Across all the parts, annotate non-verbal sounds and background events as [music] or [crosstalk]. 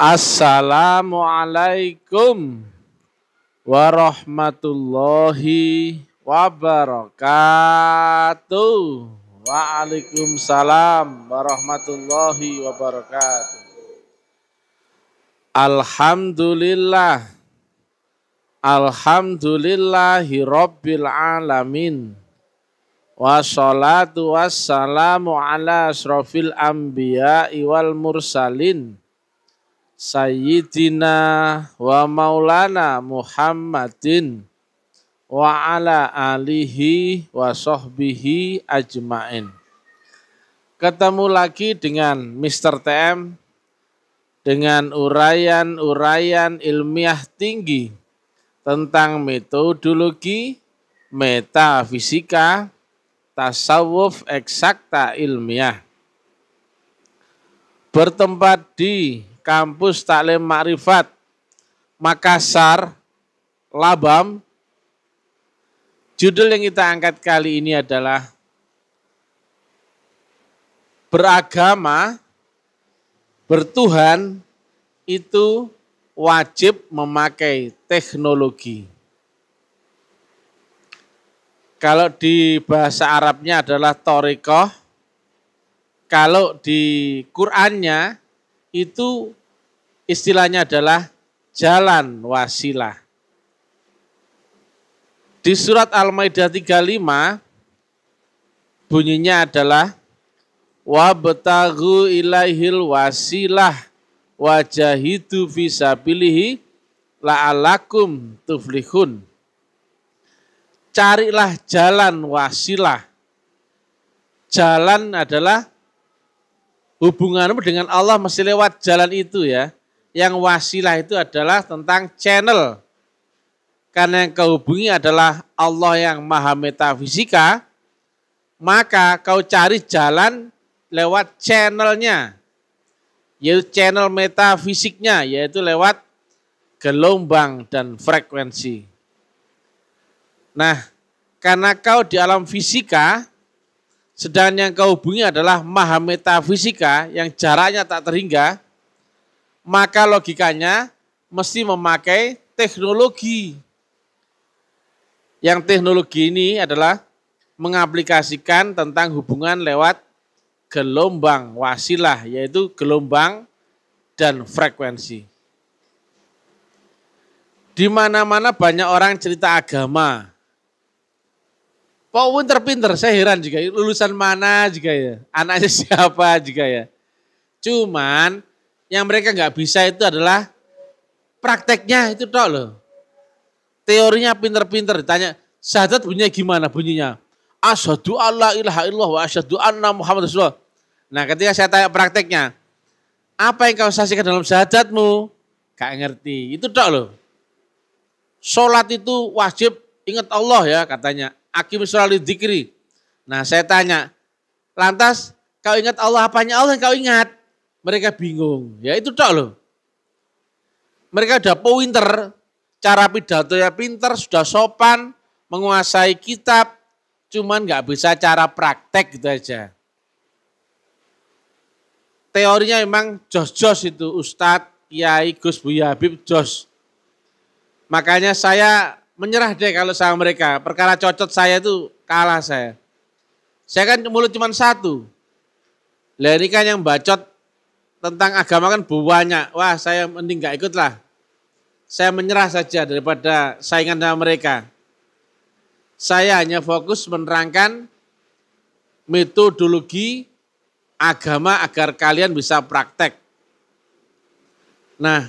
Assalamualaikum warahmatullahi wabarakatuh. Waalaikumsalam warahmatullahi wabarakatuh. Alhamdulillah. Alhamdulillahi rabbil alamin. Wassalatu wassalamu ala asrafil anbiya'i wal mursalin Sayyidina wa maulana Muhammadin wa ala alihi wa sahbihi ajmain. Ketemu lagi dengan Mr. TM dengan uraian-uraian ilmiah tinggi tentang metodologi, metafisika, tasawuf eksakta ilmiah. Bertempat di Kampus Taklim Makrifat Makassar Labam. Judul yang kita angkat kali ini adalah Beragama, bertuhan itu wajib memakai teknologi. Kalau di bahasa Arabnya adalah torikoh, kalau di Qurannya itu istilahnya adalah jalan wasilah. Di surat Al-Maidah 35 bunyinya adalah wa betagu ilaihil wasilah wajahidu fisabilihi la'alakum tuflihun. Carilah jalan wasilah. Jalan adalah hubunganmu dengan Allah mesti lewat jalan itu ya. Yang wasilah itu adalah tentang channel. Karena yang kau hubungi adalah Allah yang maha metafisika, maka kau cari jalan lewat channelnya, yaitu channel metafisiknya, yaitu lewat gelombang dan frekuensi. Nah, karena kau di alam fisika, Sedangkan yang kau hubungi adalah maha metafisika yang jaraknya tak terhingga, maka logikanya mesti memakai teknologi. Yang teknologi ini adalah mengaplikasikan tentang hubungan lewat gelombang wasilah, yaitu gelombang dan frekuensi. Di mana-mana banyak orang cerita agama, Pak pinter-pinter, saya heran juga lulusan mana juga ya, anaknya [laughs] siapa juga ya. Cuman yang mereka nggak bisa itu adalah prakteknya itu tok loh. Teorinya pinter-pinter, ditanya syahadat bunyinya gimana bunyinya? Asyadu Allah ilaha illallah wa asyadu anna Muhammad Rasulullah. Nah ketika saya tanya prakteknya, apa yang kau saksikan dalam syahadatmu? Gak ngerti, itu tok loh. Sholat itu wajib ingat Allah ya katanya Akim surali Dikri. Nah saya tanya, lantas kau ingat Allah apanya Allah yang kau ingat? Mereka bingung, ya itu tak loh. Mereka udah pointer, cara pidato ya pinter, sudah sopan, menguasai kitab, cuman nggak bisa cara praktek gitu aja. Teorinya memang jos-jos itu, Ustadz, Kiai, Gus Buya Habib, jos. Makanya saya menyerah deh kalau sama mereka. Perkara cocot saya itu kalah saya. Saya kan mulut cuma satu. Lah ini kan yang bacot tentang agama kan buahnya Wah saya mending gak ikut lah. Saya menyerah saja daripada saingan sama mereka. Saya hanya fokus menerangkan metodologi agama agar kalian bisa praktek. Nah,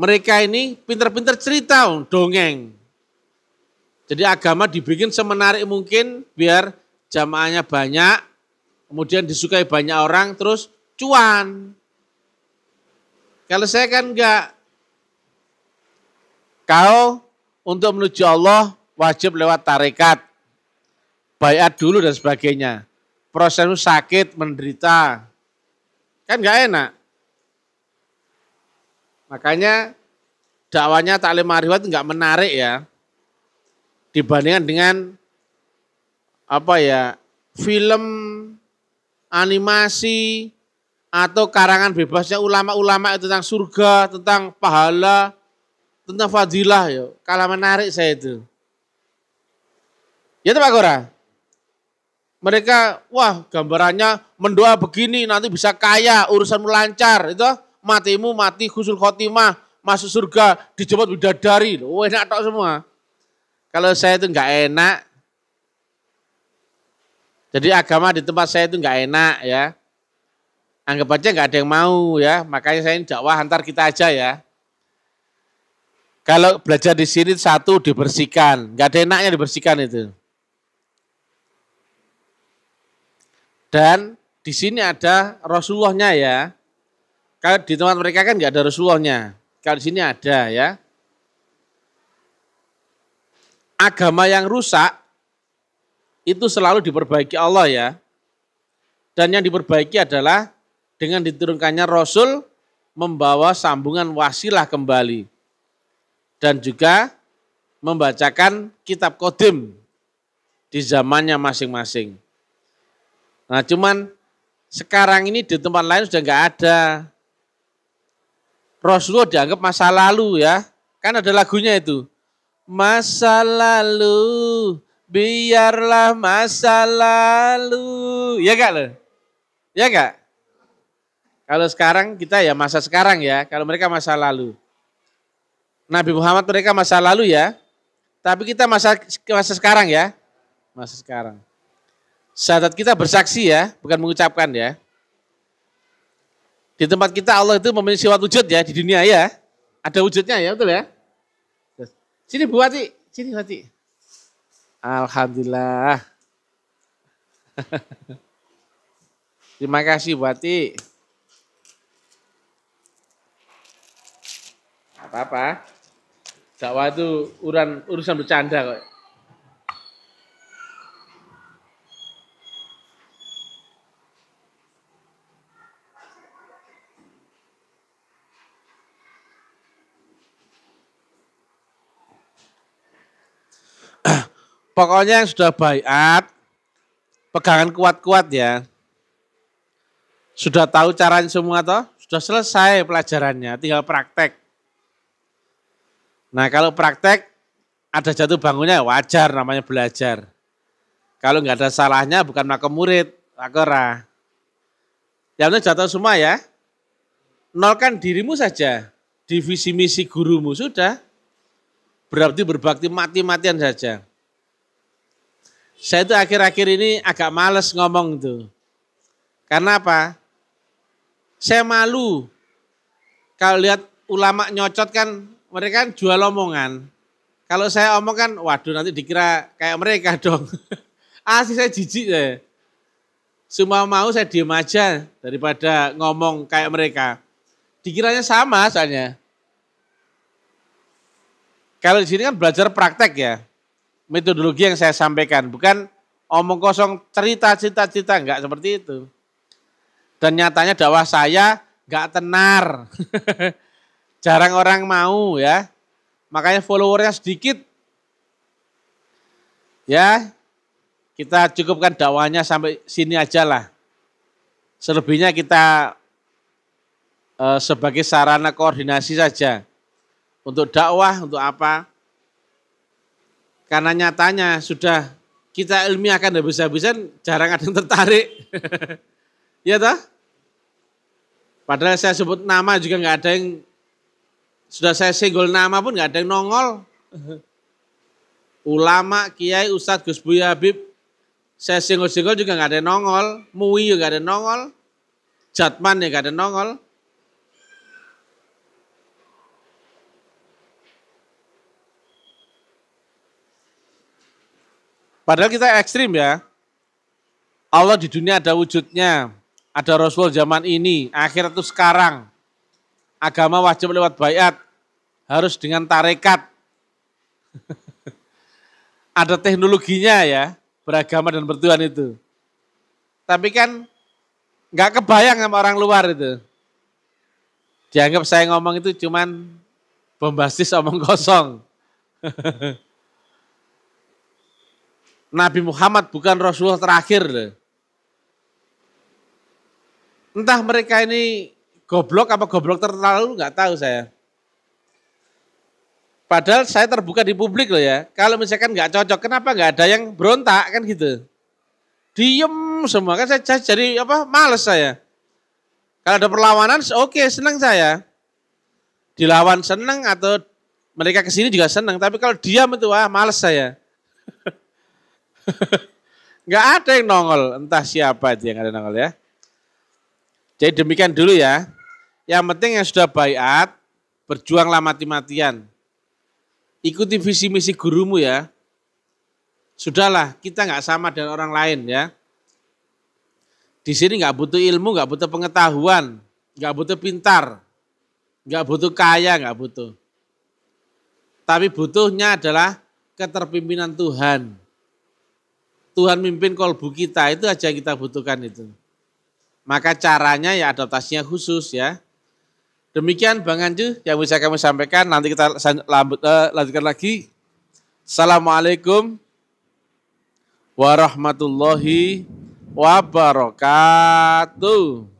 mereka ini pinter-pinter cerita dongeng. Jadi agama dibikin semenarik mungkin biar jamaahnya banyak, kemudian disukai banyak orang, terus cuan. Kalau saya kan enggak. Kau untuk menuju Allah wajib lewat tarekat, bayat dulu dan sebagainya. prosesnya sakit, menderita. Kan enggak enak. Makanya dakwanya taklim marifat enggak menarik ya dibandingkan dengan apa ya film animasi atau karangan bebasnya ulama-ulama itu tentang surga, tentang pahala, tentang fadilah ya. kalau menarik saya itu. Ya itu Pak Gora. Mereka wah gambarannya mendoa begini nanti bisa kaya, urusanmu lancar, itu matimu mati khusul khotimah, masuk surga, dijemput bidadari. Loh, enak tau semua kalau saya itu nggak enak, jadi agama di tempat saya itu nggak enak ya. Anggap aja nggak ada yang mau ya, makanya saya dakwah antar kita aja ya. Kalau belajar di sini satu dibersihkan, nggak ada enaknya dibersihkan itu. Dan di sini ada Rasulullahnya ya. Kalau di tempat mereka kan nggak ada Rasulullahnya. Kalau di sini ada ya agama yang rusak itu selalu diperbaiki Allah ya. Dan yang diperbaiki adalah dengan diturunkannya Rasul membawa sambungan wasilah kembali. Dan juga membacakan kitab kodim di zamannya masing-masing. Nah cuman sekarang ini di tempat lain sudah nggak ada. Rasulullah dianggap masa lalu ya. Kan ada lagunya itu masa lalu, biarlah masa lalu. Ya gak loh? Ya gak? Kalau sekarang kita ya masa sekarang ya, kalau mereka masa lalu. Nabi Muhammad mereka masa lalu ya, tapi kita masa masa sekarang ya, masa sekarang. saat kita bersaksi ya, bukan mengucapkan ya. Di tempat kita Allah itu memiliki sifat wujud ya di dunia ya. Ada wujudnya ya, betul ya? Sini Bu Wati, sini Wati. Alhamdulillah. [laughs] Terima kasih Bu Wati. Apa-apa. Dakwah itu urusan bercanda kok. Pokoknya yang sudah bayat, pegangan kuat-kuat ya. Sudah tahu caranya semua toh? Sudah selesai pelajarannya, tinggal praktek. Nah kalau praktek ada jatuh bangunnya wajar namanya belajar. Kalau nggak ada salahnya bukan maka murid, maka Yang Ya jatuh semua ya. Nolkan dirimu saja. Divisi misi gurumu sudah. Berarti berbakti mati-matian saja. Saya itu akhir-akhir ini agak males ngomong tuh. Karena apa? Saya malu. Kalau lihat ulama nyocot kan mereka kan jual omongan. Kalau saya omong kan, waduh nanti dikira kayak mereka [laughs] dong. Asli saya jijik ya. Semua mau saya diem aja daripada ngomong kayak mereka. Dikiranya sama soalnya. Kalau di sini kan belajar praktek ya metodologi yang saya sampaikan. Bukan omong kosong cerita cita-cita, enggak seperti itu. Dan nyatanya dakwah saya enggak tenar. [laughs] Jarang orang mau ya. Makanya followernya sedikit. Ya, kita cukupkan dakwahnya sampai sini aja lah. Selebihnya kita eh, sebagai sarana koordinasi saja. Untuk dakwah, untuk apa? Karena nyatanya sudah kita ilmiahkan habis-habisan, jarang ada yang tertarik. [laughs] ya toh? Padahal saya sebut nama juga nggak ada yang sudah saya singgol nama pun nggak ada yang nongol. Ulama, kiai, ustadz, Gus Buya Habib, saya singgol-singgol juga nggak ada yang nongol. Mui juga nggak ada yang nongol. Jatman ya nggak ada yang nongol. Padahal kita ekstrim ya. Allah di dunia ada wujudnya, ada Rasul zaman ini, akhirat itu sekarang. Agama wajib lewat bayat, harus dengan tarekat. [laughs] ada teknologinya ya, beragama dan bertuhan itu. Tapi kan nggak kebayang sama orang luar itu. Dianggap saya ngomong itu cuman bombastis omong kosong. [laughs] Nabi Muhammad bukan Rasulullah terakhir. Loh. Entah mereka ini goblok apa goblok terlalu nggak tahu saya. Padahal saya terbuka di publik loh ya. Kalau misalkan nggak cocok, kenapa nggak ada yang berontak kan gitu? Diem semua kan saya jadi apa males saya. Kalau ada perlawanan, oke okay, senang saya. Dilawan senang atau mereka kesini juga senang. Tapi kalau diam itu ah males saya. [laughs] Enggak ada yang nongol, entah siapa aja yang ada nongol ya. Jadi demikian dulu ya. Yang penting yang sudah baiat, berjuanglah mati-matian. Ikuti visi misi gurumu ya. Sudahlah, kita nggak sama dengan orang lain ya. Di sini nggak butuh ilmu, nggak butuh pengetahuan, nggak butuh pintar, nggak butuh kaya, nggak butuh. Tapi butuhnya adalah keterpimpinan Tuhan Tuhan mimpin kolbu kita itu aja yang kita butuhkan itu. Maka caranya ya adaptasinya khusus ya. Demikian Bang Anju yang bisa kami sampaikan. Nanti kita eh, lanjutkan lagi. Assalamualaikum warahmatullahi wabarakatuh.